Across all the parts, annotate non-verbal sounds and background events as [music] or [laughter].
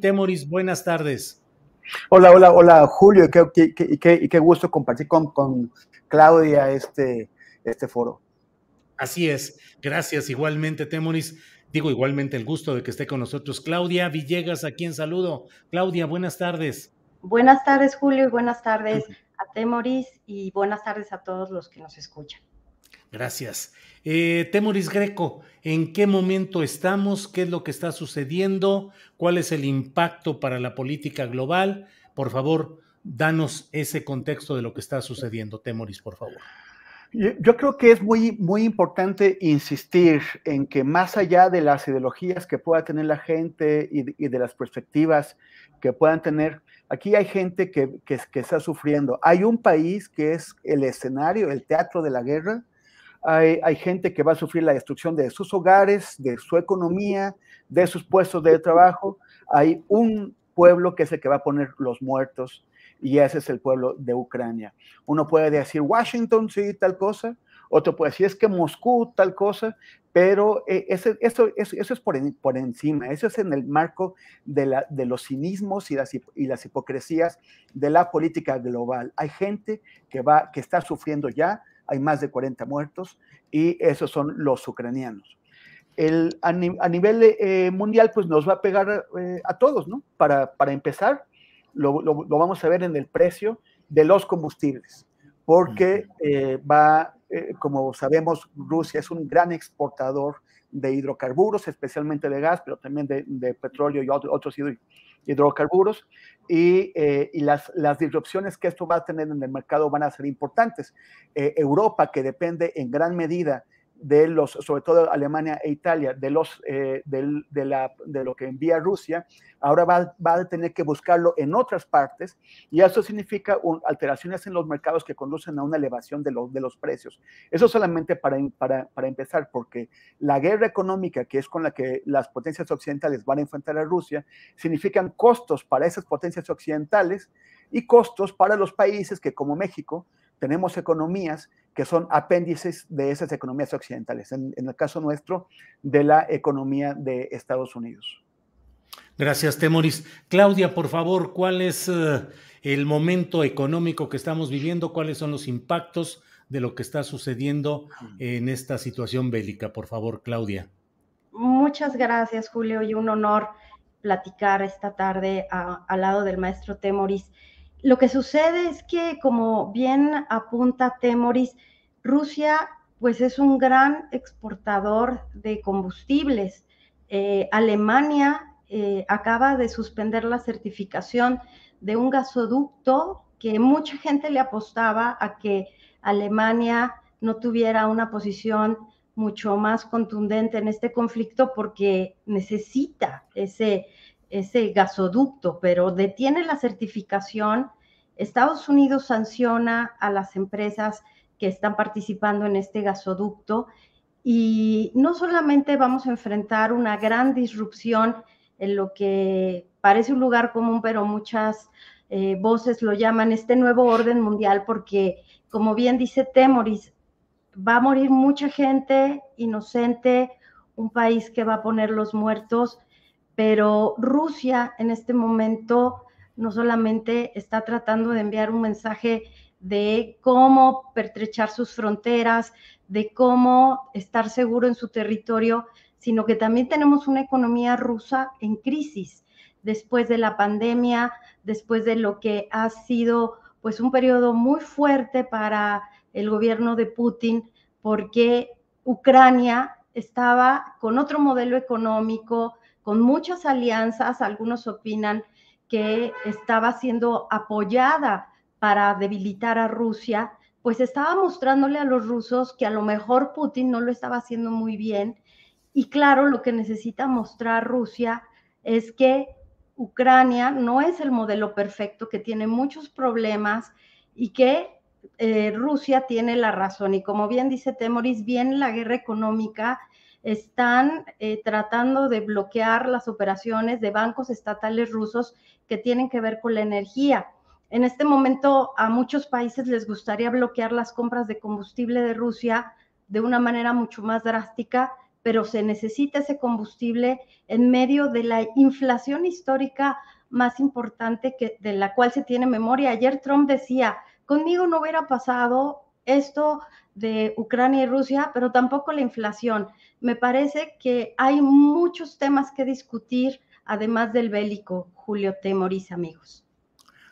Temoris, buenas tardes. Hola, hola, hola, Julio, qué, qué, gusto compartir con, con, Claudia este, este foro. Así es, gracias igualmente, Temoris. Digo igualmente el gusto de que esté con nosotros Claudia Villegas, a quien saludo. Claudia, buenas tardes. Buenas tardes, Julio, y buenas tardes a Temoris, y buenas tardes a todos los que nos escuchan. Gracias. Eh, Temoris Greco, ¿en qué momento estamos? ¿Qué es lo que está sucediendo? ¿Cuál es el impacto para la política global? Por favor, danos ese contexto de lo que está sucediendo, Temoris, por favor. Yo creo que es muy, muy importante insistir en que más allá de las ideologías que pueda tener la gente y, de las perspectivas que puedan tener, aquí hay gente que, que está sufriendo. Hay un país que es el escenario, el teatro de la guerra, hay, gente que va a sufrir la destrucción de sus hogares, de su economía, de sus puestos de trabajo. Hay un pueblo que es el que va a poner los muertos y ese es el pueblo de Ucrania. Uno puede decir Washington, sí, tal cosa. Otro puede decir es que Moscú, tal cosa, pero eh, eso, es por, encima, eso es en el marco de, los cinismos y las, y las hipocresías de la política global. Hay gente que, va, que está sufriendo ya hay más de 40 muertos y esos son los ucranianos. a, nivel eh, mundial, pues nos va a pegar eh, a todos, ¿no? Para, empezar, lo, lo, vamos a ver en el precio de los combustibles, porque eh, va, como sabemos, Rusia es un gran exportador de hidrocarburos, especialmente de gas, pero también de, petróleo y otros hidrocarburos hidrocarburos y, eh, las, disrupciones que esto va a tener en el mercado van a ser importantes. Eh, Europa, que depende en gran medida de los, sobre todo Alemania e Italia, de, los, eh, lo que envía Rusia, ahora va, a tener que buscarlo en otras partes y eso significa alteraciones en los mercados que conducen a una elevación de, los precios. Eso solamente para, para, empezar, porque la guerra económica que es con la que las potencias occidentales van a enfrentar a Rusia, significan costos para esas potencias occidentales y costos para los países que como México tenemos economías que son apéndices de esas economías occidentales, en, el caso nuestro, de la economía de Estados Unidos. Gracias, Temoris. Claudia, por favor, ¿cuál es eh, el momento económico que estamos viviendo? ¿Cuáles son los impactos de lo que está sucediendo en esta situación bélica? Por favor, Claudia. Muchas gracias, Julio, y un honor platicar esta tarde al lado del maestro Temoris. Lo que sucede es que, como bien apunta Temoris, Rusia pues es un gran exportador de combustibles. Eh, Alemania eh, acaba de suspender la certificación de un gasoducto que mucha gente le apostaba a que Alemania no tuviera una posición mucho más contundente en este conflicto porque necesita ese ese gasoducto, pero detiene la certificación. Estados Unidos sanciona a las empresas que están participando en este gasoducto y no solamente vamos a enfrentar una gran disrupción en lo que parece un lugar común, pero muchas eh, voces lo llaman este nuevo orden mundial porque, como bien dice Temoris, va a morir mucha gente inocente, un país que va a poner los muertos pero Rusia en este momento no solamente está tratando de enviar un mensaje de cómo pertrechar sus fronteras, de cómo estar seguro en su territorio, sino que también tenemos una economía rusa en crisis después de la pandemia, después de lo que ha sido pues, un periodo muy fuerte para el gobierno de Putin, porque Ucrania estaba con otro modelo económico, con muchas alianzas, algunos opinan que estaba siendo apoyada para debilitar a Rusia, pues estaba mostrándole a los rusos que a lo mejor Putin no lo estaba haciendo muy bien. Y claro, lo que necesita mostrar Rusia es que Ucrania no es el modelo perfecto, que tiene muchos problemas y que eh, Rusia tiene la razón. Y como bien dice Temoris, bien la guerra económica están eh, tratando de bloquear las operaciones de bancos estatales rusos que tienen que ver con la energía. En este momento a muchos países les gustaría bloquear las compras de combustible de Rusia de una manera mucho más drástica, pero se necesita ese combustible en medio de la inflación histórica más importante que, de la cual se tiene memoria. Ayer Trump decía, conmigo no hubiera pasado esto de Ucrania y Rusia, pero tampoco la inflación. Me parece que hay muchos temas que discutir, además del bélico, Julio Temoris, amigos.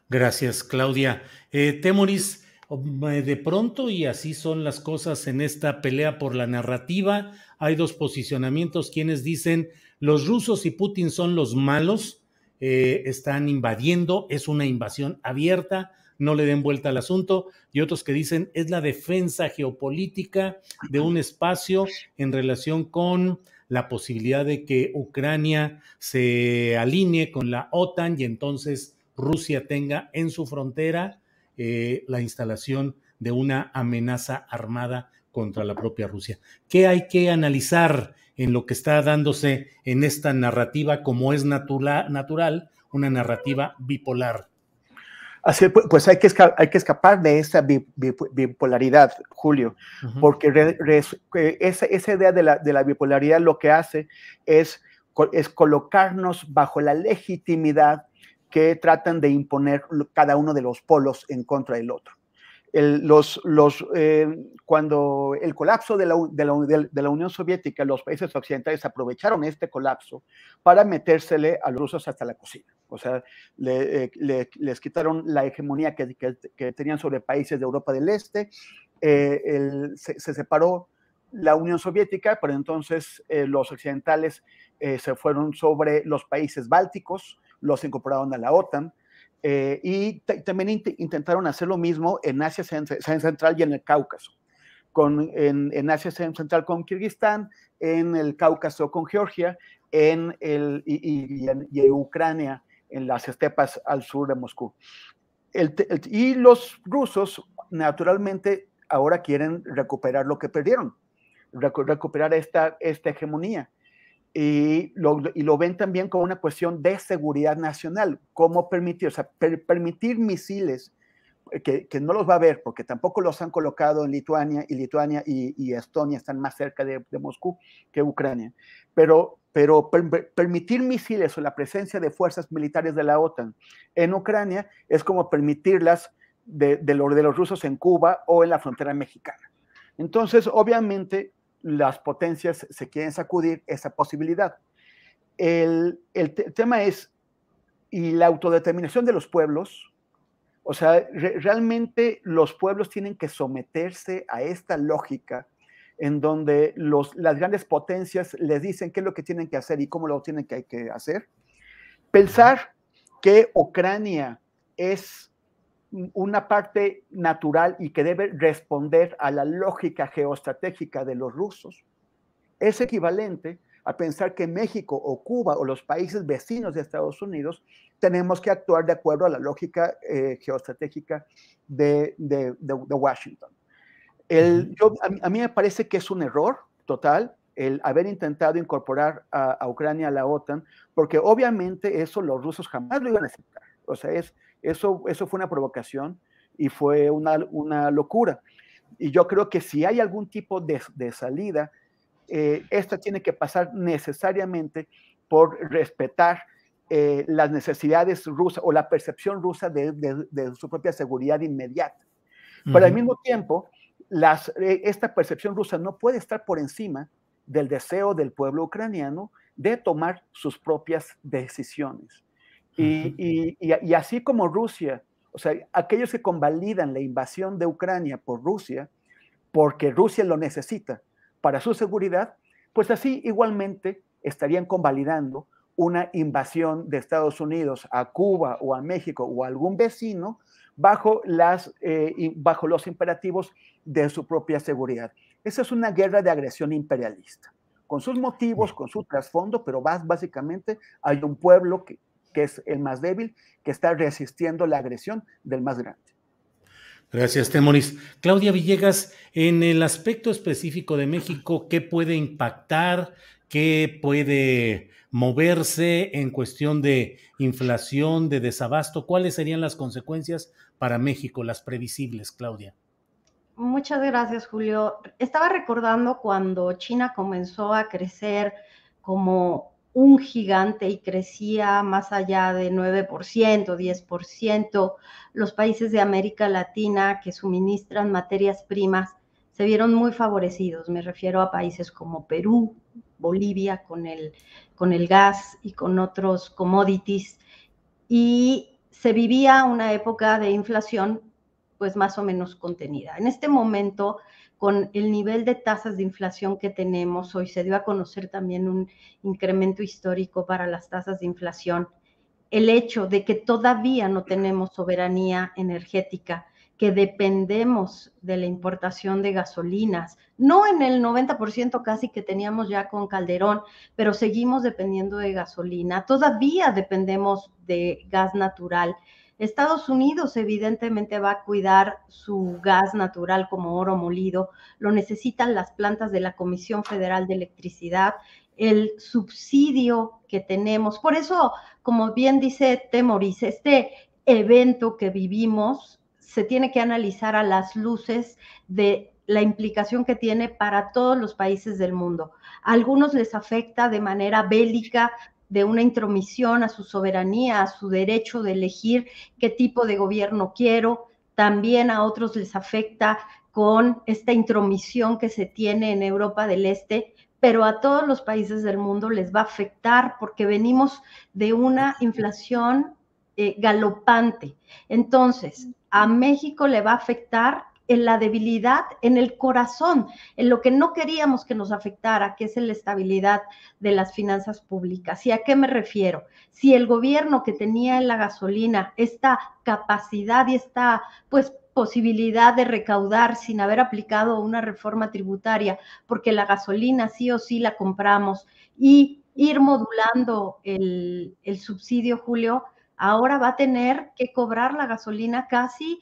Gracias, Claudia. Eh, Temoris, eh, de pronto, y así son las cosas en esta pelea por la narrativa, hay dos posicionamientos, quienes dicen los rusos y Putin son los malos, eh, están invadiendo, es una invasión abierta, no le den vuelta al asunto, y otros que dicen es la defensa geopolítica de un espacio en relación con la posibilidad de que Ucrania se alinee con la OTAN y entonces Rusia tenga en su frontera eh, la instalación de una amenaza armada contra la propia Rusia. ¿Qué hay que analizar en lo que está dándose en esta narrativa como es natural, una narrativa bipolar? pues, pues hay que, escapar de esa bipolaridad, Julio, porque eh, esa, idea de la, bipolaridad lo que hace es, colocarnos bajo la legitimidad que tratan de imponer cada uno de los polos en contra del otro. los, los, eh, cuando el colapso de la, de la, Unión Soviética, los países occidentales aprovecharon este colapso para metérsele a los rusos hasta la cocina. O sea, eh, les quitaron la hegemonía que, tenían sobre países de Europa del Este, eh, se, separó la Unión Soviética, pero entonces eh, los occidentales se fueron sobre los países bálticos, los incorporaron a la OTAN. y también intentaron hacer lo mismo en Asia Central y en el Cáucaso. en, Asia Central con Kirguistán, en el Cáucaso con Georgia, en, el, y, y Ucrania en las estepas al sur de Moscú. y los rusos, naturalmente, ahora quieren recuperar lo que perdieron, recuperar esta, esta hegemonía. Y lo, y lo, ven también como una cuestión de seguridad nacional, cómo permitir, o sea, permitir misiles eh, que, que, no los va a ver, porque tampoco los han colocado en Lituania, y Lituania y, y Estonia están más cerca de, de, Moscú que Ucrania, pero pero permitir misiles o la presencia de fuerzas militares de la OTAN en Ucrania es como permitirlas de, los rusos en Cuba o en la frontera mexicana. Entonces, obviamente, las potencias se quieren sacudir esa posibilidad. El, tema es, y la autodeterminación de los pueblos, o sea, realmente los pueblos tienen que someterse a esta lógica en donde las grandes potencias les dicen qué es lo que tienen que hacer y cómo lo tienen que, hacer. Pensar que Ucrania es una parte natural y que debe responder a la lógica geoestratégica de los rusos es equivalente a pensar que México o Cuba o los países vecinos de Estados Unidos tenemos que actuar de acuerdo a la lógica eh, geoestratégica de Washington yo, a, mí me parece que es un error total el haber intentado incorporar a, Ucrania a la OTAN, porque obviamente eso los rusos jamás lo iban a aceptar. O sea, es, eso, eso fue una provocación y fue una, una locura. Y yo creo que si hay algún tipo de, de salida, eh, esta tiene que pasar necesariamente por respetar eh, las necesidades rusas o la percepción rusa de, de, su propia seguridad inmediata. Pero al mismo tiempo, e, esta percepción rusa no puede estar por encima del deseo del pueblo ucraniano de tomar sus propias decisiones. Y, y, así como Rusia, o sea, aquellos que convalidan la invasión de Ucrania por Rusia, porque Rusia lo necesita para su seguridad, pues así igualmente estarían convalidando una invasión de Estados Unidos a Cuba o a México o a algún vecino bajo, las, eh, bajo los imperativos de su propia seguridad. Esa es una guerra de agresión imperialista, con sus motivos, con su trasfondo, pero básicamente hay un pueblo que, que es el más débil, que está resistiendo la agresión del más grande. Gracias, Temoris. Claudia Villegas, en el aspecto específico de México, ¿qué puede impactar ¿Qué puede moverse en cuestión de inflación, de desabasto? ¿Cuáles serían las consecuencias para México, las previsibles, Claudia? Muchas gracias, Julio. Estaba recordando cuando China comenzó a crecer como un gigante y crecía más allá de 9%, 10%. Los países de América Latina que suministran materias primas se vieron muy favorecidos. Me refiero a países como Perú, Bolivia con el, con el gas y con otros commodities. Y se vivía una época de inflación pues más o menos contenida. En este momento, con el nivel de tasas de inflación que tenemos, hoy se dio a conocer también un incremento histórico para las tasas de inflación. El hecho de que todavía no tenemos soberanía energética que dependemos de la importación de gasolinas, no en el 90% casi que teníamos ya con Calderón, pero seguimos dependiendo de gasolina, todavía dependemos de gas natural. Estados Unidos evidentemente va a cuidar su gas natural como oro molido, lo necesitan las plantas de la Comisión Federal de Electricidad, el subsidio que tenemos. Por eso, como bien dice Temoris, este evento que vivimos se tiene que analizar a las luces de la implicación que tiene para todos los países del mundo. A algunos les afecta de manera bélica, de una intromisión a su soberanía, a su derecho de elegir qué tipo de gobierno quiero. También a otros les afecta con esta intromisión que se tiene en Europa del Este, pero a todos los países del mundo les va a afectar porque venimos de una inflación eh, galopante. Entonces, a México le va a afectar en la debilidad, en el corazón, en lo que no queríamos que nos afectara, que es la estabilidad de las finanzas públicas. ¿Y a qué me refiero? Si el gobierno que tenía en la gasolina esta capacidad y esta pues posibilidad de recaudar sin haber aplicado una reforma tributaria, porque la gasolina sí o sí la compramos y ir modulando el, el subsidio, Julio, ahora va a tener que cobrar la gasolina casi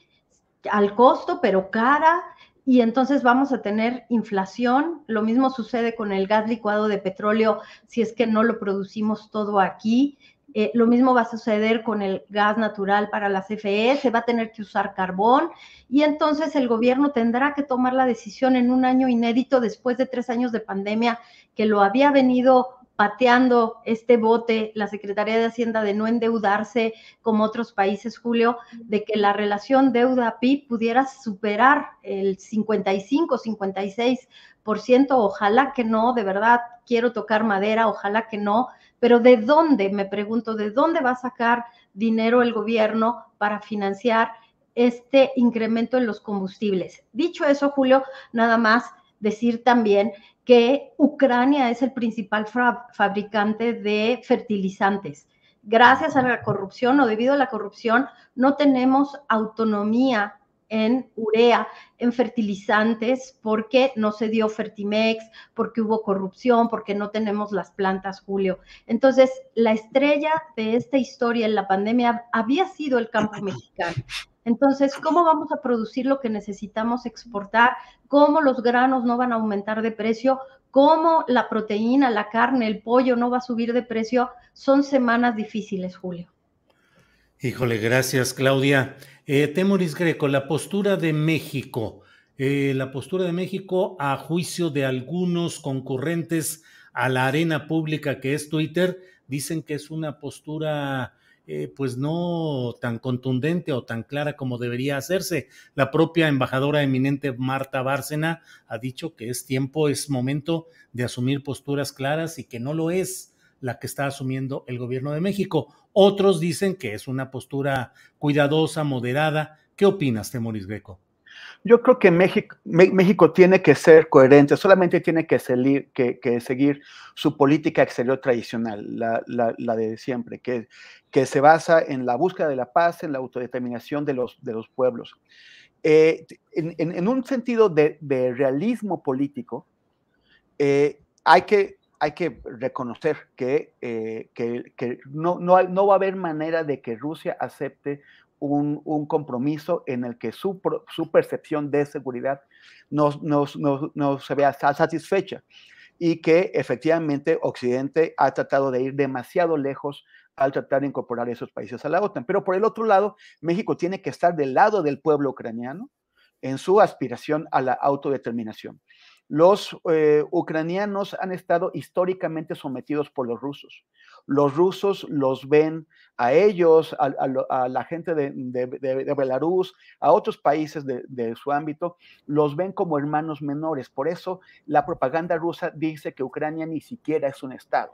al costo, pero cara, y entonces vamos a tener inflación. Lo mismo sucede con el gas licuado de petróleo si es que no lo producimos todo aquí. Eh, lo mismo va a suceder con el gas natural para la CFE, se va a tener que usar carbón y entonces el gobierno tendrá que tomar la decisión en un año inédito después de tres años de pandemia que lo había venido pateando este bote, la Secretaría de Hacienda, de no endeudarse como otros países, Julio, de que la relación deuda-PIB pudiera superar el 55, 56%, ojalá que no, de verdad quiero tocar madera, ojalá que no, pero ¿de dónde, me pregunto, de dónde va a sacar dinero el gobierno para financiar este incremento en los combustibles? Dicho eso, Julio, nada más decir también que Ucrania es el principal fabricante de fertilizantes. Gracias a la corrupción o debido a la corrupción, no tenemos autonomía en urea, en fertilizantes, porque no se dio Fertimex, porque hubo corrupción, porque no tenemos las plantas, Julio. Entonces, la estrella de esta historia en la pandemia había sido el campo mexicano. Entonces, ¿cómo vamos a producir lo que necesitamos exportar? ¿Cómo los granos no van a aumentar de precio? ¿Cómo la proteína, la carne, el pollo no va a subir de precio? Son semanas difíciles, Julio. Híjole, gracias, Claudia. Eh, Temoris Greco, la postura de México. Eh, la postura de México a juicio de algunos concurrentes a la arena pública que es Twitter, dicen que es una postura eh, pues no tan contundente o tan clara como debería hacerse. La propia embajadora eminente Marta Bárcena ha dicho que es tiempo, es momento de asumir posturas claras y que no lo es la que está asumiendo el gobierno de México. Otros dicen que es una postura cuidadosa, moderada. ¿Qué opinas, Temoris Greco? Yo creo que México, México tiene que ser coherente, solamente tiene que, salir, que, seguir su política exterior tradicional, la, de siempre, que, que, se basa en la búsqueda de la paz, en la autodeterminación de los, de los pueblos. Eh, en, un sentido de, realismo político, eh, hay que hay que reconocer que, eh, no, no, va a haber manera de que Rusia acepte un, compromiso en el que su, percepción de seguridad no, no se vea satisfecha y que efectivamente Occidente ha tratado de ir demasiado lejos al tratar de incorporar esos países a la OTAN. Pero por el otro lado, México tiene que estar del lado del pueblo ucraniano en su aspiración a la autodeterminación. Los eh, ucranianos han estado históricamente sometidos por los rusos. Los rusos los ven a ellos, a, la gente de, de, Belarus, a otros países de, su ámbito, los ven como hermanos menores. Por eso la propaganda rusa dice que Ucrania ni siquiera es un Estado.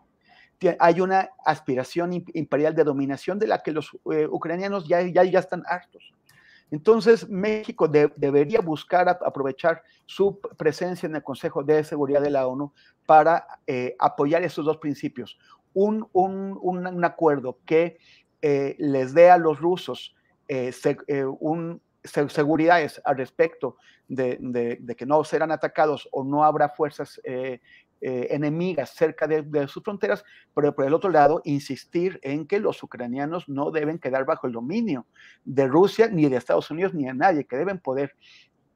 Hay una aspiración imperial de dominación de la que los eh, ucranianos ya, ya, ya están hartos. Entonces, México debería buscar aprovechar su presencia en el Consejo de Seguridad de la ONU para eh, apoyar esos dos principios. Un, acuerdo que eh, les dé a los rusos eh, seguridades al respecto de, de, que no serán atacados o no habrá fuerzas eh, enemigas cerca de, sus fronteras, pero por el otro lado, insistir en que los ucranianos no deben quedar bajo el dominio de Rusia, ni de Estados Unidos, ni de nadie, que deben poder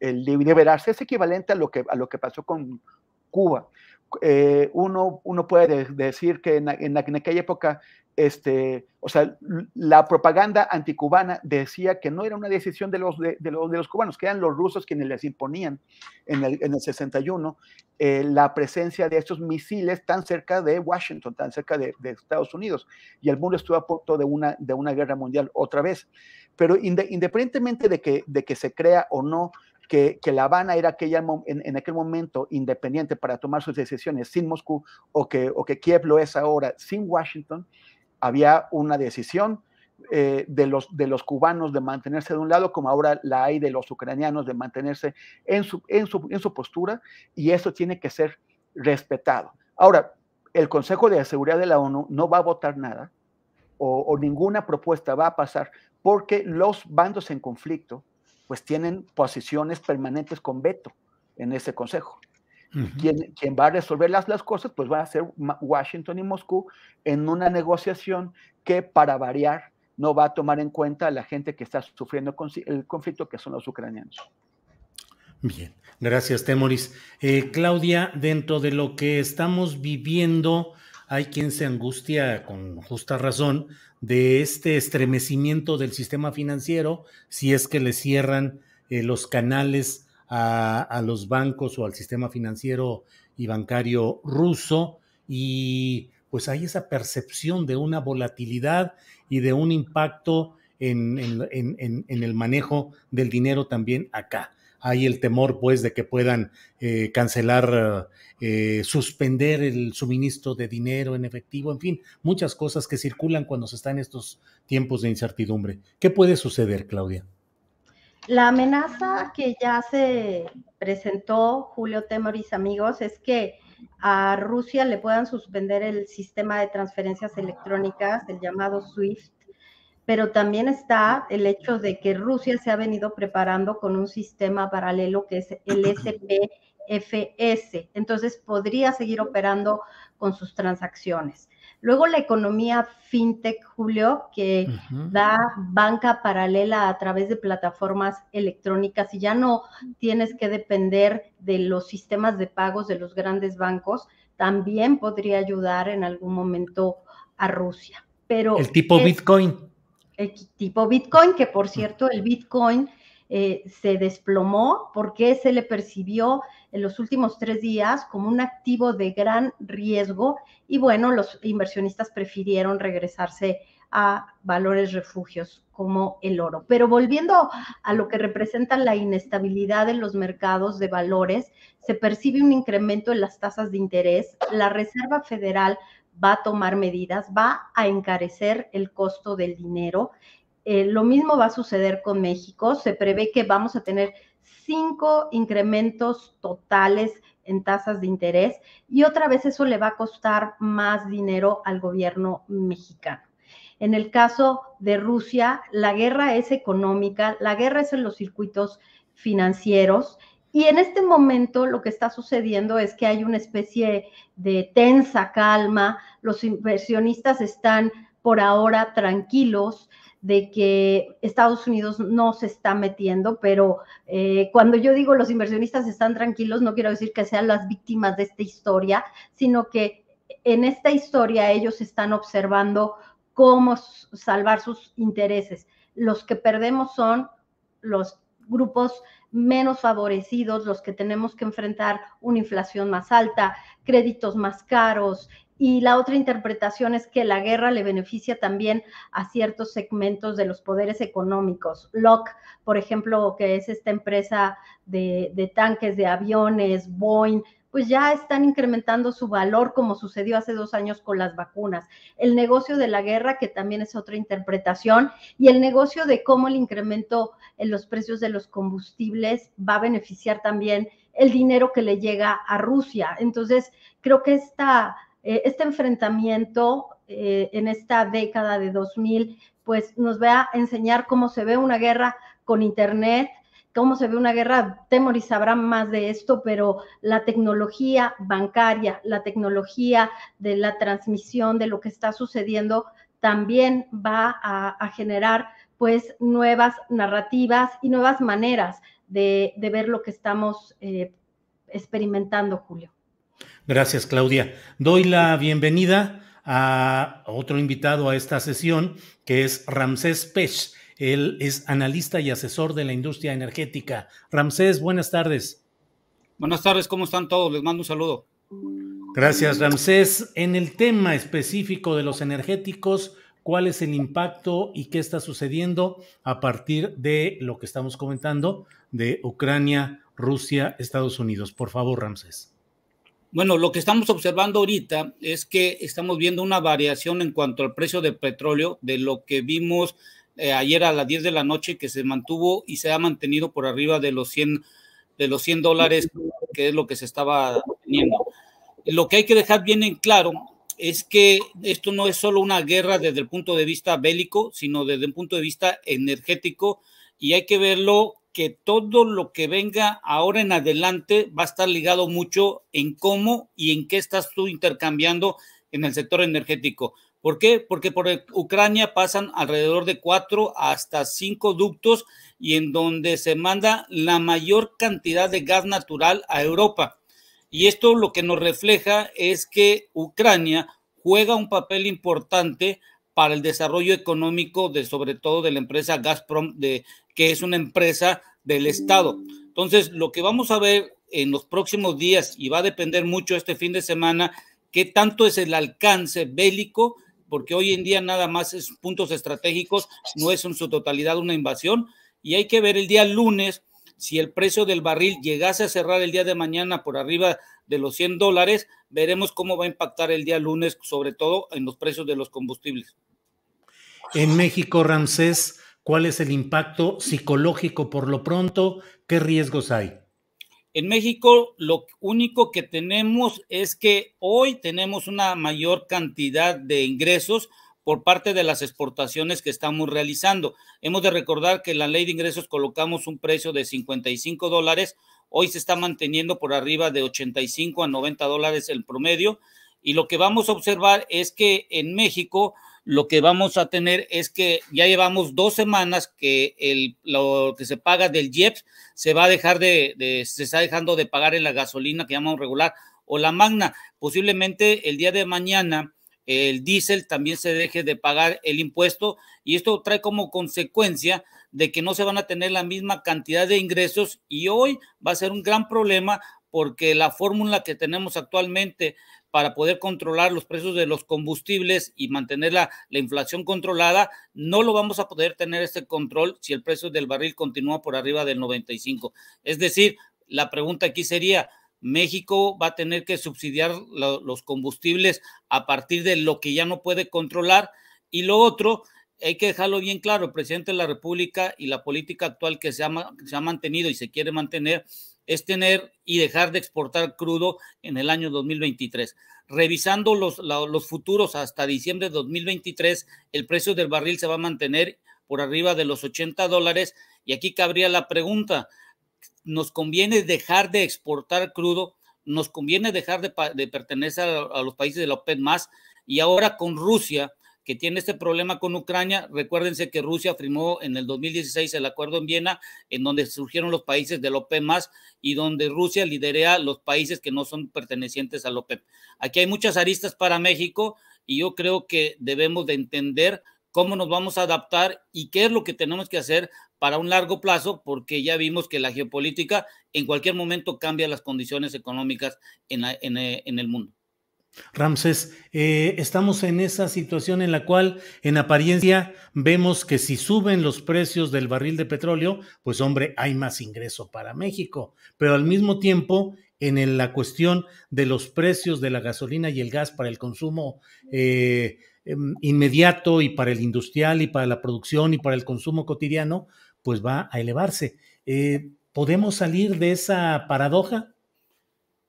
eh, liberarse. Es equivalente a lo que, a lo que pasó con Cuba. Eh, uno, uno puede decir que en, aquella época, este, o sea, la propaganda anticubana decía que no era una decisión de los, de, los, de los, cubanos, que eran los rusos quienes les imponían en el, 61 eh, la presencia de estos misiles tan cerca de Washington, tan cerca de, Estados Unidos. Y el mundo estuvo a punto de una, de una guerra mundial otra vez. Pero independientemente de que, de que se crea o no, que, La Habana era aquella, en, aquel momento independiente para tomar sus decisiones sin Moscú o que, que Kiev lo es ahora sin Washington, había una decisión eh, de, los, de los cubanos de mantenerse de un lado, como ahora la hay de los ucranianos de mantenerse en su, en en su postura, y eso tiene que ser respetado. Ahora, el Consejo de Seguridad de la ONU no va a votar nada o ninguna propuesta va a pasar porque los bandos en conflicto pues tienen posiciones permanentes con veto en ese consejo. quien, va a resolver las, cosas, pues va a ser Washington y Moscú en una negociación que, para variar, no va a tomar en cuenta a la gente que está sufriendo el conflicto, que son los ucranianos. Bien, gracias, Temoris. Eh, Claudia, dentro de lo que estamos viviendo, hay quien se angustia con justa razón de este estremecimiento del sistema financiero si es que le cierran eh, los canales a, los bancos o al sistema financiero y bancario ruso y pues hay esa percepción de una volatilidad y de un impacto en el manejo del dinero también acá hay el temor pues de que puedan eh, cancelar, eh, suspender el suministro de dinero en efectivo, en fin, muchas cosas que circulan cuando se están en estos tiempos de incertidumbre. ¿Qué puede suceder, Claudia? La amenaza que ya se presentó Julio Temor y amigos es que a Rusia le puedan suspender el sistema de transferencias electrónicas, el llamado SWIFT, pero también está el hecho de que Rusia se ha venido preparando con un sistema paralelo que es el SPFS. Entonces podría seguir operando con sus transacciones. Luego la economía fintech, Julio, que da banca paralela a través de plataformas electrónicas y ya no tienes que depender de los sistemas de pagos de los grandes bancos, también podría ayudar en algún momento a Rusia. Pero el tipo Bitcoin tipo Bitcoin, que por cierto el Bitcoin eh, se desplomó porque se le percibió en los últimos tres días como un activo de gran riesgo y bueno, los inversionistas prefirieron regresarse a valores refugios como el oro. Pero volviendo a lo que representa la inestabilidad en los mercados de valores, se percibe un incremento en las tasas de interés. La Reserva Federal va a tomar medidas, va a encarecer el costo del dinero. Eh, lo mismo va a suceder con México. Se prevé que vamos a tener cinco incrementos totales en tasas de interés y otra vez eso le va a costar más dinero al gobierno mexicano. En el caso de Rusia, la guerra es económica, la guerra es en los circuitos financieros y en este momento lo que está sucediendo es que hay una especie de tensa calma, los inversionistas están por ahora tranquilos de que Estados Unidos no se está metiendo, pero eh, cuando yo digo los inversionistas están tranquilos, no quiero decir que sean las víctimas de esta historia, sino que en esta historia ellos están observando cómo salvar sus intereses. Los que perdemos son los grupos menos favorecidos los que tenemos que enfrentar una inflación más alta, créditos más caros. Y la otra interpretación es que la guerra le beneficia también a ciertos segmentos de los poderes económicos. Locke, por ejemplo, que es esta empresa de, de tanques, de aviones, Boeing, pues ya están incrementando su valor, como sucedió hace dos años con las vacunas. El negocio de la guerra, que también es otra interpretación, y el negocio de cómo el incremento en los precios de los combustibles va a beneficiar también el dinero que le llega a Rusia. Entonces, creo que eh, este enfrentamiento eh, en esta década de 2000, pues nos va a enseñar cómo se ve una guerra con Internet, cómo se ve una guerra, y sabrá más de esto, pero la tecnología bancaria, la tecnología de la transmisión de lo que está sucediendo también va a, generar pues nuevas narrativas y nuevas maneras de, ver lo que estamos eh, experimentando, Julio. Gracias, Claudia. Doy la bienvenida a otro invitado a esta sesión, que es Ramsés Pech. Él es analista y asesor de la industria energética. Ramsés, buenas tardes. Buenas tardes, ¿cómo están todos? Les mando un saludo. Gracias, Ramsés. En el tema específico de los energéticos, ¿cuál es el impacto y qué está sucediendo a partir de lo que estamos comentando de Ucrania, Rusia, Estados Unidos? Por favor, Ramsés. Bueno, lo que estamos observando ahorita es que estamos viendo una variación en cuanto al precio del petróleo de lo que vimos eh, ayer a las 10 de la noche que se mantuvo y se ha mantenido por arriba de los 100, de los 100 dólares, que es lo que se estaba teniendo. Lo que hay que dejar bien en claro es que esto no es solo una guerra desde el punto de vista bélico, sino desde un punto de vista energético y hay que verlo que todo lo que venga ahora en adelante va a estar ligado mucho en cómo y en qué estás tú intercambiando en el sector energético. ¿Por qué? Porque por Ucrania pasan alrededor de cuatro hasta cinco ductos y en donde se manda la mayor cantidad de gas natural a Europa. Y esto lo que nos refleja es que Ucrania juega un papel importante para el desarrollo económico de sobre todo de la empresa Gazprom, de, que es una empresa del Estado. Entonces, lo que vamos a ver en los próximos días, y va a depender mucho este fin de semana, qué tanto es el alcance bélico porque hoy en día nada más es puntos estratégicos, no es en su totalidad una invasión. Y hay que ver el día lunes si el precio del barril llegase a cerrar el día de mañana por arriba de los 100 dólares, veremos cómo va a impactar el día lunes, sobre todo en los precios de los combustibles. En México, Ramsés, ¿cuál es el impacto psicológico por lo pronto? ¿Qué riesgos hay? En México lo único que tenemos es que hoy tenemos una mayor cantidad de ingresos por parte de las exportaciones que estamos realizando. Hemos de recordar que en la ley de ingresos colocamos un precio de 55 dólares, hoy se está manteniendo por arriba de 85 a 90 dólares el promedio y lo que vamos a observar es que en México lo que vamos a tener es que ya llevamos dos semanas que el, lo que se paga del IEPS se va a dejar de, de, se está dejando de pagar en la gasolina que llamamos regular o la magna. Posiblemente el día de mañana el diésel también se deje de pagar el impuesto y esto trae como consecuencia de que no se van a tener la misma cantidad de ingresos y hoy va a ser un gran problema porque la fórmula que tenemos actualmente para poder controlar los precios de los combustibles y mantener la, inflación controlada, no lo vamos a poder tener ese control si el precio del barril continúa por arriba del 95. Es decir, la pregunta aquí sería, México va a tener que subsidiar los combustibles a partir de lo que ya no puede controlar. Y lo otro, hay que dejarlo bien claro, el presidente de la República y la política actual que se ha mantenido y se quiere mantener es tener y dejar de exportar crudo en el año 2023. Revisando los, los futuros hasta diciembre de 2023, el precio del barril se va a mantener por arriba de los 80 dólares. Y aquí cabría la pregunta, ¿nos conviene dejar de exportar crudo? ¿Nos conviene dejar de, pertenecer a, los países de la OPEP más? Y ahora con Rusia, que tiene este problema con Ucrania. Recuérdense que Rusia firmó en el 2016 el acuerdo en Viena, en donde surgieron los países del más y donde Rusia lidera los países que no son pertenecientes a la Aquí hay muchas aristas para México y yo creo que debemos de entender cómo nos vamos a adaptar y qué es lo que tenemos que hacer para un largo plazo, porque ya vimos que la geopolítica en cualquier momento cambia las condiciones económicas en, la, en eh, el mundo. Ramses, eh, estamos en esa situación en la cual en apariencia vemos que si suben los precios del barril de petróleo, pues hombre, hay más ingreso para México, pero al mismo tiempo en la cuestión de los precios de la gasolina y el gas para el consumo eh, em, inmediato y para el industrial y para la producción y para el consumo cotidiano, pues va a elevarse. Eh, ¿Podemos salir de esa paradoja?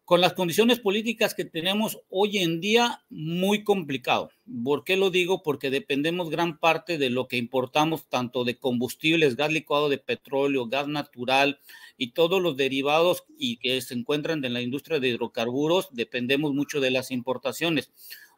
con las condiciones políticas que tenemos hoy en día, muy complicado. ¿Por qué lo digo? Porque dependemos gran parte de lo que importamos, tanto de combustibles, gas licuado de petróleo, gas natural y todos los derivados y que se encuentran en la industria de hidrocarburos, dependemos mucho de las importaciones.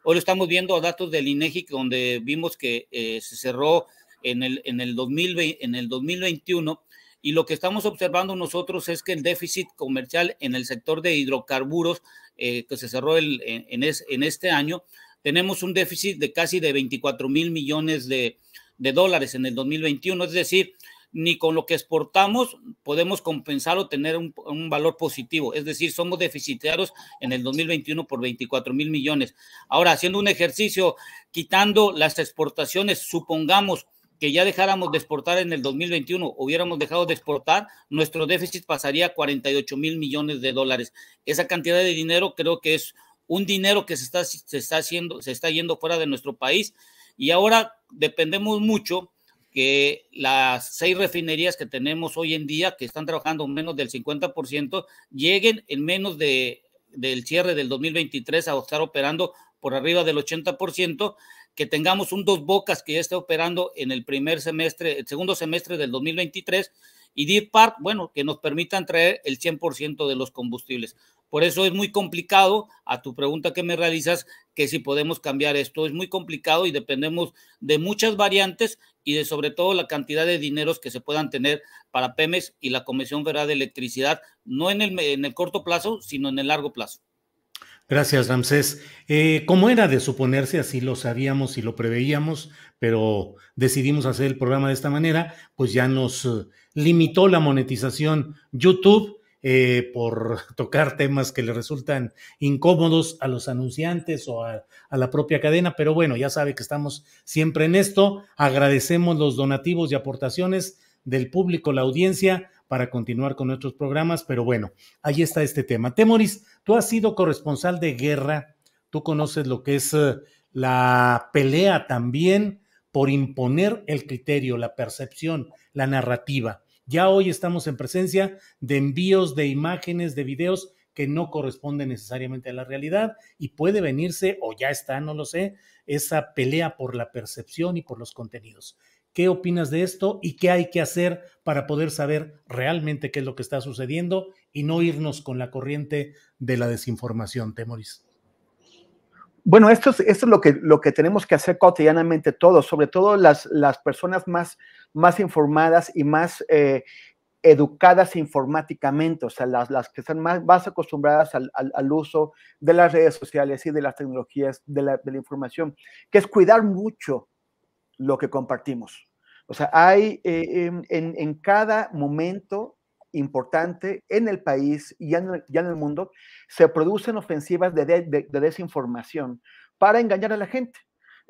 Hoy estamos viendo datos del INEGI, donde vimos que eh, se cerró en el, en el, 2020, en el 2021 y lo que estamos observando nosotros es que el déficit comercial en el sector de hidrocarburos eh, que se cerró el, en, este año, tenemos un déficit de casi de 24 mil millones de, dólares en el 2021. Es decir, ni con lo que exportamos podemos compensar o tener un, un, valor positivo. Es decir, somos deficitarios en el 2021 por 24 mil millones. Ahora, haciendo un ejercicio, quitando las exportaciones, supongamos que ya dejáramos de exportar en el 2021, hubiéramos dejado de exportar, nuestro déficit pasaría a 48 mil millones de dólares. Esa cantidad de dinero creo que es un dinero que se está, se está haciendo, se está yendo fuera de nuestro país y ahora dependemos mucho que las seis refinerías que tenemos hoy en día, que están trabajando menos del 50%, lleguen en menos de, del cierre del 2023 a estar operando por arriba del 80%, que tengamos un dos bocas que ya esté operando en el primer semestre, el segundo semestre del 2023 y Deep Park, bueno, que nos permitan traer el 100% de los combustibles. Por eso es muy complicado, a tu pregunta que me realizas, que si podemos cambiar esto, es muy complicado y dependemos de muchas variantes y de sobre todo la cantidad de dineros que se puedan tener para PEMES y la Comisión verá de Electricidad, no en el, en el corto plazo, sino en el largo plazo. Gracias, Ramsés. Eh, como era de suponerse, así lo sabíamos y lo preveíamos, pero decidimos hacer el programa de esta manera, pues ya nos eh, limitó la monetización YouTube eh, por [laughs] tocar temas que le resultan incómodos a los anunciantes o a, a, la propia cadena, pero bueno, ya sabe que estamos siempre en esto. Agradecemos los donativos y aportaciones del público, la audiencia para continuar con nuestros programas, pero bueno, ahí está este tema. Temoris, tú has sido corresponsal de guerra, tú conoces lo que es eh, la pelea también por imponer el criterio, la percepción, la narrativa. Ya hoy estamos en presencia de envíos de imágenes, de videos que no corresponden necesariamente a la realidad y puede venirse, o ya está, no lo sé, esa pelea por la percepción y por los contenidos. ¿Qué opinas de esto y qué hay que hacer para poder saber realmente qué es lo que está sucediendo y no irnos con la corriente de la desinformación, Temoris? Bueno, esto es, esto es lo, que, lo que tenemos que hacer cotidianamente todos, sobre todo las, las personas más, más informadas y más eh, educadas informáticamente, o sea, las, las que están más, acostumbradas al, uso de las redes sociales y de las tecnologías de la, de la información, que es cuidar mucho lo que compartimos. O sea, hay eh, em, en, cada momento importante en el país y en el, ya en el mundo, se producen ofensivas de, desinformación para engañar a la gente.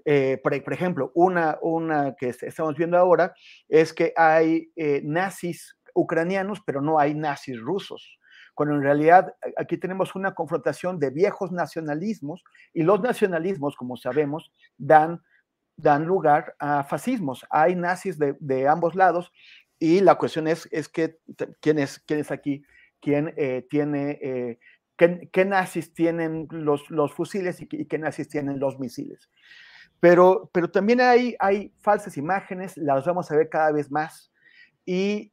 Eh, por, ejemplo, una, una que estamos viendo ahora es que hay eh, nazis ucranianos, pero no hay nazis rusos, cuando en realidad aquí tenemos una confrontación de viejos nacionalismos y los nacionalismos, como sabemos, dan dan lugar a fascismos. Hay nazis de, ambos lados y la cuestión es, es que quién es, aquí, quién eh, tiene, eh, qué, nazis tienen los, los fusiles y qué, nazis tienen los misiles. Pero, pero también hay, hay falsas imágenes, las vamos a ver cada vez más y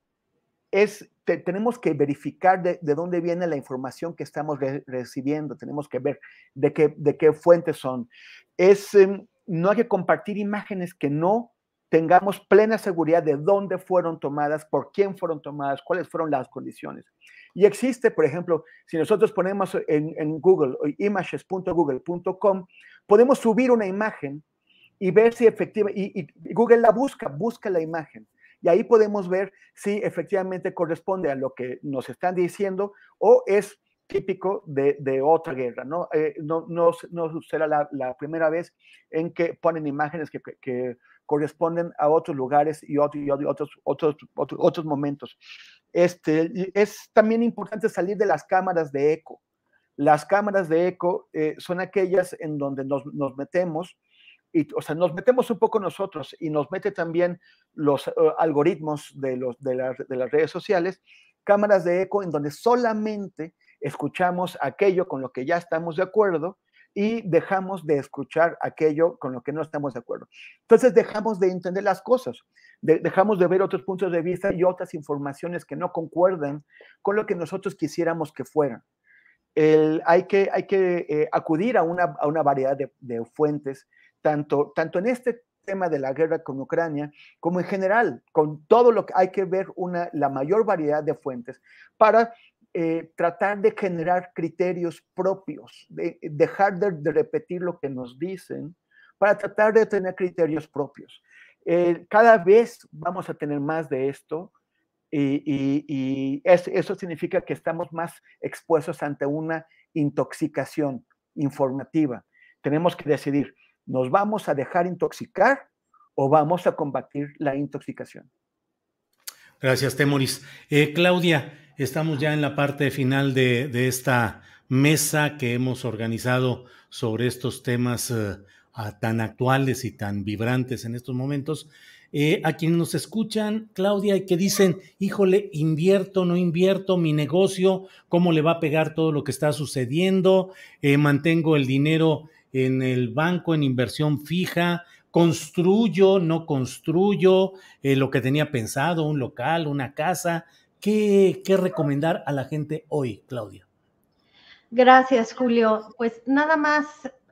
es, tenemos que verificar de, dónde viene la información que estamos recibiendo, tenemos que ver de qué, de qué fuentes son. Es, em, no hay que compartir imágenes que no tengamos plena seguridad de dónde fueron tomadas, por quién fueron tomadas, cuáles fueron las condiciones. Y existe, por ejemplo, si nosotros ponemos en, Google, images.google.com, podemos subir una imagen y ver si efectivamente, y, y, Google la busca, busca la imagen. Y ahí podemos ver si efectivamente corresponde a lo que nos están diciendo o es típico de, otra guerra, ¿no? Eh, no, ¿no? será la, primera vez en que ponen imágenes que, corresponden a otros lugares y, otros, otros, otros, otros, momentos. Este, es también importante salir de las cámaras de eco. Las cámaras de eco eh, son aquellas en donde nos, nos metemos y, o sea, nos metemos un poco nosotros y nos mete también los eh, algoritmos de, los, de, de, las redes sociales, cámaras de eco en donde solamente escuchamos aquello con lo que ya estamos de acuerdo y dejamos de escuchar aquello con lo que no estamos de acuerdo. Entonces dejamos de entender las cosas, dejamos de ver otros puntos de vista y otras informaciones que no concuerdan con lo que nosotros quisiéramos que fueran. hay que, hay que eh, acudir a una, variedad de, fuentes, tanto, tanto en este tema de la guerra con Ucrania, como en general, con todo lo que hay que ver una, la mayor variedad de fuentes para eh, tratar de generar criterios propios, de, eh, dejar de, repetir lo que nos dicen para tratar de tener criterios propios. Eh, cada vez vamos a tener más de esto y, eso significa que estamos más expuestos ante una intoxicación informativa. Tenemos que decidir, ¿nos vamos a dejar intoxicar o vamos a combatir la intoxicación? Gracias, Temoris. Eh, Claudia, Estamos ya en la parte final de, esta mesa que hemos organizado sobre estos temas eh, tan actuales y tan vibrantes en estos momentos. Eh, a quienes nos escuchan, Claudia, y que dicen, híjole, invierto, no invierto, mi negocio, cómo le va a pegar todo lo que está sucediendo, eh, mantengo el dinero en el banco, en inversión fija, construyo, no construyo lo que tenía pensado, un local, una casa, ¿Qué, recomendar a la gente hoy, Claudia? Gracias, Julio. Pues nada más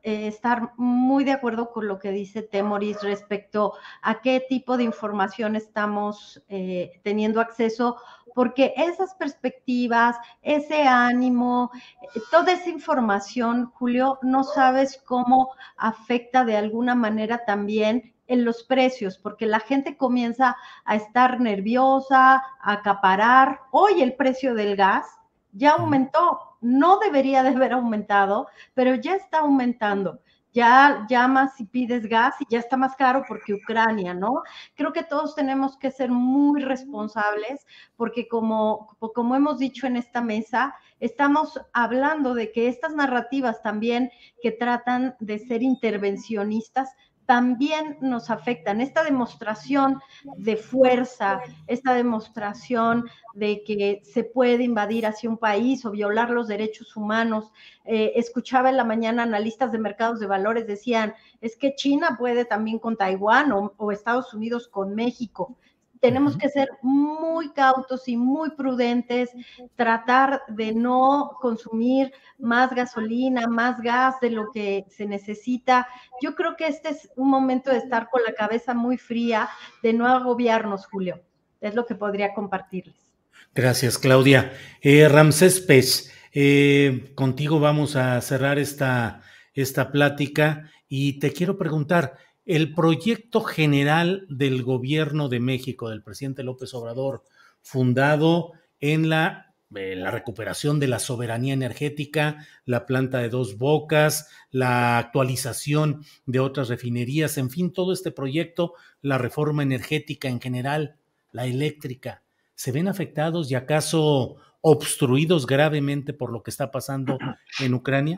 eh, estar muy de acuerdo con lo que dice Temoris respecto a qué tipo de información estamos eh, teniendo acceso, porque esas perspectivas, ese ánimo, eh, toda esa información, Julio, no sabes cómo afecta de alguna manera también en los precios, porque la gente comienza a estar nerviosa, a acaparar. Hoy el precio del gas ya aumentó, no debería de haber aumentado, pero ya está aumentando. Ya llamas y pides gas y ya está más caro porque Ucrania, ¿no? Creo que todos tenemos que ser muy responsables porque como, como hemos dicho en esta mesa, estamos hablando de que estas narrativas también que tratan de ser intervencionistas también nos afectan. Esta demostración de fuerza, esta demostración de que se puede invadir hacia un país o violar los derechos humanos. Eh, escuchaba en la mañana analistas de mercados de valores decían, es que China puede también con Taiwán o Estados Unidos con México tenemos que ser muy cautos y muy prudentes, tratar de no consumir más gasolina, más gas de lo que se necesita. Yo creo que este es un momento de estar con la cabeza muy fría, de no agobiarnos, Julio. Es lo que podría compartirles. Gracias, Claudia. Eh, Ramsés Pez, eh, contigo vamos a cerrar esta, esta plática y te quiero preguntar, el proyecto general del gobierno de México, del presidente López Obrador, fundado en la, recuperación de la soberanía energética, la planta de dos bocas, la actualización de otras refinerías, en fin, todo este proyecto, la reforma energética en general, la eléctrica, ¿se ven afectados y acaso obstruidos gravemente por lo que está pasando en Ucrania?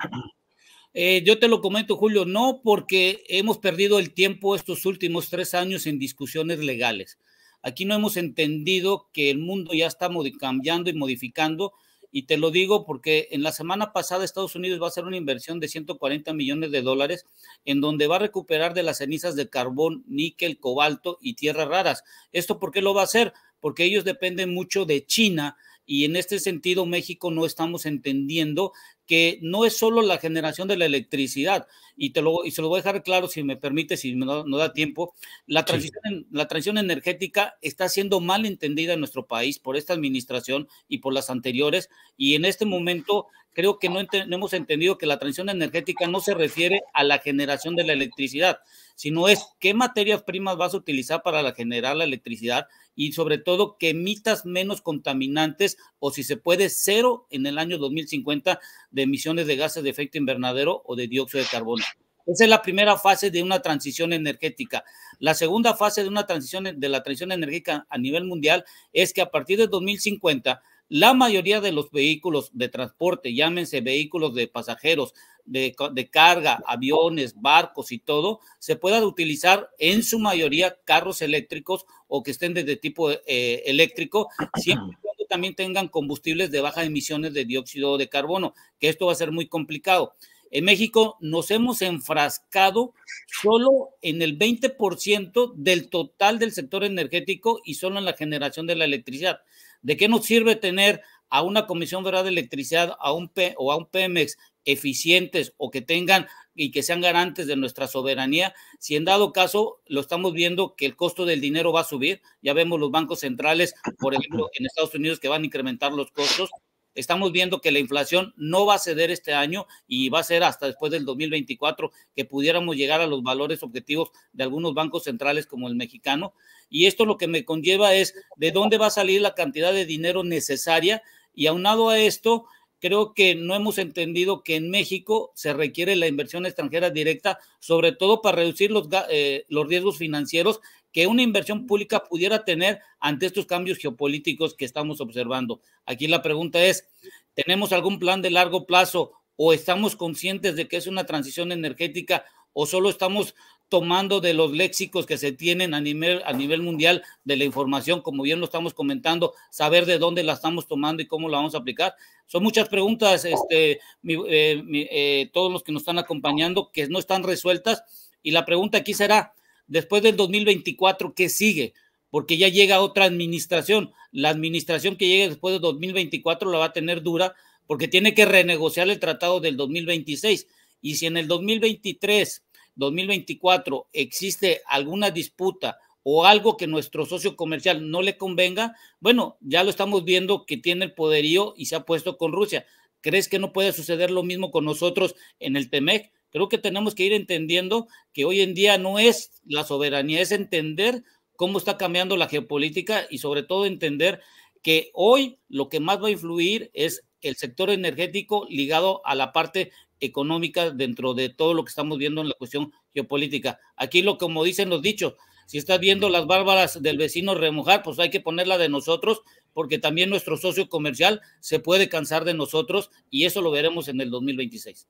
Eh, yo te lo comento, Julio, no porque hemos perdido el tiempo estos últimos tres años en discusiones legales. Aquí no hemos entendido que el mundo ya está cambiando y modificando. Y te lo digo porque en la semana pasada Estados Unidos va a hacer una inversión de 140 millones de dólares en donde va a recuperar de las cenizas de carbón, níquel, cobalto y tierras raras. ¿Esto por qué lo va a hacer? Porque ellos dependen mucho de China y en este sentido, México no estamos entendiendo que no es solo la generación de la electricidad, y, te lo, y se lo voy a dejar claro si me permite, si no, da tiempo, la transición, la transición energética está siendo mal entendida en nuestro país por esta administración y por las anteriores, y en este momento creo que no hemos entendido que la transición energética no se refiere a la generación de la electricidad, sino es qué materias primas vas a utilizar para generar la electricidad y sobre todo que emitas menos contaminantes o si se puede cero en el año 2050 de emisiones de gases de efecto invernadero o de dióxido de carbono. Esa es la primera fase de una transición energética. La segunda fase de una transición de la transición energética a nivel mundial es que a partir de 2050 la mayoría de los vehículos de transporte, llámense vehículos de pasajeros, de, carga, aviones, barcos y todo, se puedan utilizar en su mayoría carros eléctricos o que estén de tipo eh, eléctrico, siempre y cuando también tengan combustibles de baja emisiones de dióxido de carbono, que esto va a ser muy complicado. En México nos hemos enfrascado solo en el 20% del total del sector energético y solo en la generación de la electricidad. ¿De qué nos sirve tener a una Comisión Federal de Electricidad a un P, o a un Pemex eficientes o que tengan y que sean garantes de nuestra soberanía, si en dado caso lo estamos viendo que el costo del dinero va a subir, ya vemos los bancos centrales, por ejemplo, en Estados Unidos que van a incrementar los costos, estamos viendo que la inflación no va a ceder este año y va a ser hasta después del 2024 que pudiéramos llegar a los valores objetivos de algunos bancos centrales como el mexicano. Y esto lo que me conlleva es de dónde va a salir la cantidad de dinero necesaria y aunado a esto, creo que no hemos entendido que en México se requiere la inversión extranjera directa, sobre todo para reducir los, eh, los riesgos financieros que una inversión pública pudiera tener ante estos cambios geopolíticos que estamos observando. Aquí la pregunta es, ¿tenemos algún plan de largo plazo o estamos conscientes de que es una transición energética o solo estamos tomando de los léxicos que se tienen a nivel, a nivel mundial de la información, como bien lo estamos comentando, saber de dónde la estamos tomando y cómo la vamos a aplicar. Son muchas preguntas, este, eh, eh, todos los que nos están acompañando, que no están resueltas. Y la pregunta aquí será, después del 2024, ¿qué sigue? Porque ya llega otra administración. La administración que llegue después del 2024 la va a tener dura porque tiene que renegociar el tratado del 2026. Y si en el 2023, 2024 existe alguna disputa o algo que nuestro socio comercial no le convenga, bueno, ya lo estamos viendo que tiene el poderío y se ha puesto con Rusia. ¿Crees que no puede suceder lo mismo con nosotros en el TEMEC? Creo que tenemos que ir entendiendo que hoy en día no es la soberanía, es entender cómo está cambiando la geopolítica y sobre todo entender que hoy lo que más va a influir es el sector energético ligado a la parte económica dentro de todo lo que estamos viendo en la cuestión geopolítica. Aquí lo como dicen los dichos, si estás viendo las bárbaras del vecino remojar, pues hay que ponerla de nosotros porque también nuestro socio comercial se puede cansar de nosotros y eso lo veremos en el 2026.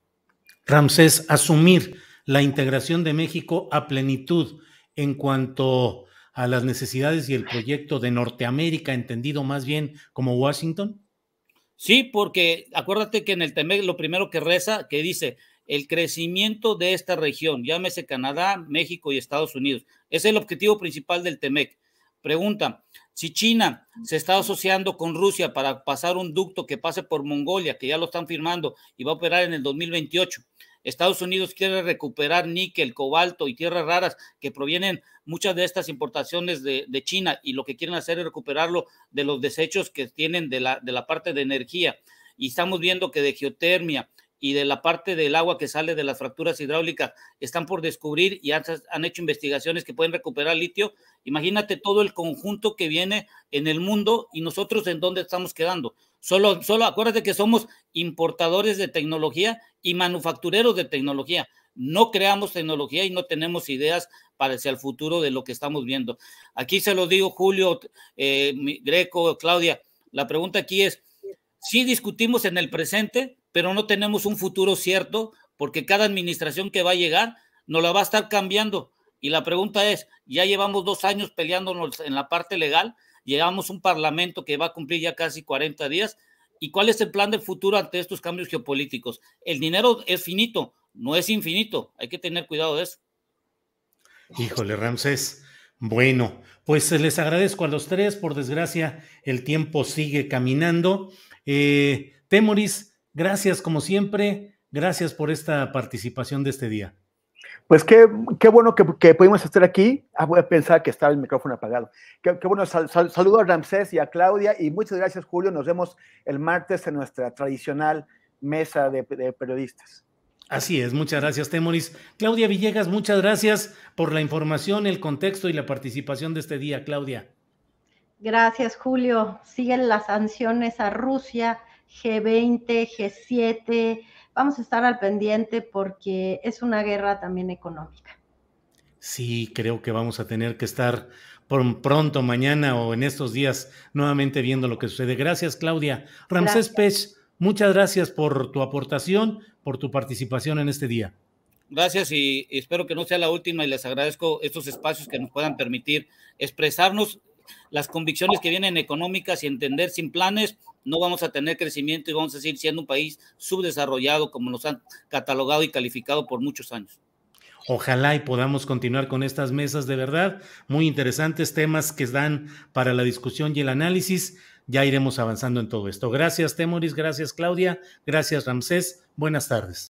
Ramsés asumir la integración de México a plenitud en cuanto a las necesidades y el proyecto de Norteamérica, entendido más bien como Washington? Sí, porque acuérdate que en el TEMEC lo primero que reza, que dice el crecimiento de esta región, llámese Canadá, México y Estados Unidos. Es el objetivo principal del TEMEC. Pregunta, si China se está asociando con Rusia para pasar un ducto que pase por Mongolia, que ya lo están firmando y va a operar en el 2028, Estados Unidos quiere recuperar níquel, cobalto y tierras raras que provienen muchas de estas importaciones de, China y lo que quieren hacer es recuperarlo de los desechos que tienen de la, de la parte de energía. Y estamos viendo que de geotermia, y de la parte del agua que sale de las fracturas hidráulicas están por descubrir y han, hecho investigaciones que pueden recuperar litio. Imagínate todo el conjunto que viene en el mundo y nosotros en dónde estamos quedando. Solo, solo acuérdate que somos importadores de tecnología y manufactureros de tecnología. No creamos tecnología y no tenemos ideas para el futuro de lo que estamos viendo. Aquí se lo digo, Julio, eh, Greco, Claudia. La pregunta aquí es, si discutimos en el presente, pero no tenemos un futuro cierto porque cada administración que va a llegar nos la va a estar cambiando. Y la pregunta es, ya llevamos dos años peleándonos en la parte legal, llegamos un parlamento que va a cumplir ya casi 40 días, ¿y cuál es el plan de futuro ante estos cambios geopolíticos? El dinero es finito, no es infinito, hay que tener cuidado de eso. Híjole, Ramsés. Bueno, pues eh, les agradezco a los tres, por desgracia el tiempo sigue caminando. Eh, Temoris, Gracias como siempre, gracias por esta participación de este día. Pues qué, bueno que, pudimos estar aquí. Ah, voy a pensar que estaba el micrófono apagado. Qué, bueno, saludo a Ramsés y a Claudia y muchas gracias Julio. Nos vemos el martes en nuestra tradicional mesa de, de periodistas. Así es, muchas gracias Temoris. Claudia Villegas, muchas gracias por la información, el contexto y la participación de este día, Claudia. Gracias Julio. Siguen las sanciones a Rusia G20, G7. Vamos a estar al pendiente porque es una guerra también económica. Sí, creo que vamos a tener que estar pronto, mañana o en estos días, nuevamente viendo lo que sucede. Gracias, Claudia. Ramsés Pech, muchas gracias por tu aportación, por tu participación en este día. Gracias y espero que no sea la última y les agradezco estos espacios que nos puedan permitir expresarnos las convicciones que vienen económicas y entender sin planes no vamos a tener crecimiento y vamos a seguir siendo un país subdesarrollado como nos han catalogado y calificado por muchos años. Ojalá y podamos continuar con estas mesas de verdad, muy interesantes temas que dan para la discusión y el análisis. Ya iremos avanzando en todo esto. Gracias, Temoris, gracias, Claudia, gracias, Ramsés. Buenas tardes.